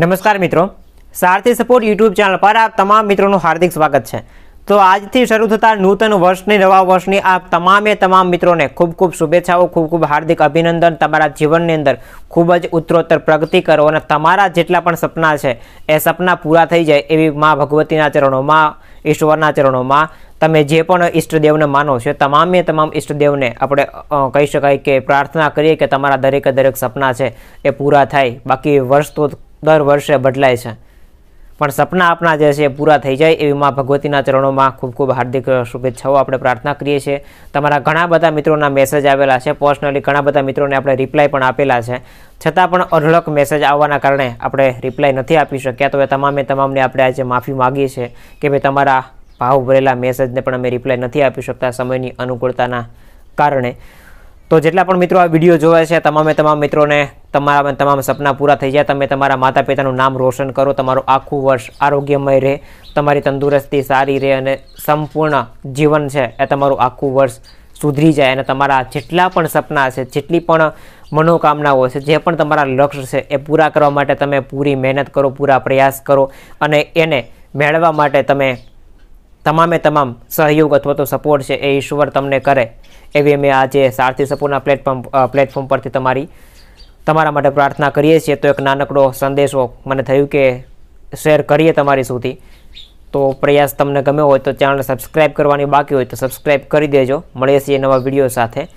નમસ્કાર મિત્રો સારથી support YouTube channel પર આપ તમામ મિત્રોનું હાર્દિક સ્વાગત છે તો આજથી શરૂ થતા નૂતન વર્ષની નવા વર્ષની આપ તમામે તમામ મિત્રોને ખૂબ ખૂબ શુભેચ્છાઓ ખૂબ ખૂબ હાર્દિક અભિનંદન તમારા જીવનની અંદર ખૂબ જ ઉત્તરોત્તર પ્રગતિ કરો અને તમારા જેટલા પણ સપના છે એ સપના પૂરા થઈ જાય એવી મા ભગવતીના ચરણોમાં ઈશ્વરના ચરણોમાં તમે જે પણ ઈષ્ટદેવને માનો છો તમામે તમામ ઈષ્ટદેવને આપણે કહી શકાય કે પ્રાર્થના કરીએ કે તમારા દરેકે દરેક સપના છે એ પૂરા થાય બાકી વર્ષ તો દર વર્ષે બદલાય છે પણ સપના આપણા જે છે પૂરા થઈ જાય એવી માં ભગવતીના ચરણોમાં ખૂબ ખૂબ હાર્દિક શુભેચ્છાઓ આપણે પ્રાર્થના કરીએ છીએ તમારા ઘણા બધા મિત્રોના મેસેજ આવેલા છે પર્સનલી ઘણા બધા મિત્રોને આપણે રિપ્લાય પણ આપેલા છે છતાં પણ અઢળક મેસેજ આવવાના કારણે આપણે રિપ્લાય નથી આપી શક્યા તો એ તમામે તમામને આપણે આજે માફી માગીએ છીએ કે ભાઈ તમારા ભાવ ભરેલા મેસેજને પણ અમે રિપ્લાય નથી આપી શકતા સમયની અનુકૂળતાના કારણે તો જેટલા પણ મિત્રો આ વિડીયો જોવે છે તમામે તમામ મિત્રોને તમારા તમામ સપના પૂરા થઈ જાય તમે તમારા માતા પિતાનું નામ રોશન કરો તમારું આખું વર્ષ આરોગ્યમય રહે તમારી તંદુરસ્તી સારી રહે અને સંપૂર્ણ જીવન છે એ તમારું આખું વર્ષ સુધરી જાય અને તમારા જેટલા પણ સપના છે જેટલી પણ મનોકામનાઓ છે જે પણ તમારા લક્ષ્ય છે એ પૂરા કરવા માટે તમે પૂરી મહેનત કરો પૂરા પ્રયાસ કરો અને એને મેળવવા માટે તમે તમામે તમામ સહયોગ અથવા તો સપોર્ટ છે એ ઈશ્વર તમને કરે એવી અમે આજે સારથી સપોર્ટના પ્લેટફોર્મ પ્લેટફોર્મ પરથી તમારી તમારા માટે પ્રાર્થના કરીએ છીએ તો એક નાનકડો સંદેશો મને થયું કે શેર કરીએ તમારી સુધી તો પ્રયાસ તમને ગમ્યો હોય તો ચેનલ સબસ્ક્રાઈબ કરવાની બાકી હોય તો સબસ્ક્રાઈબ કરી દેજો મળીએ છીએ નવા વિડીયો સાથે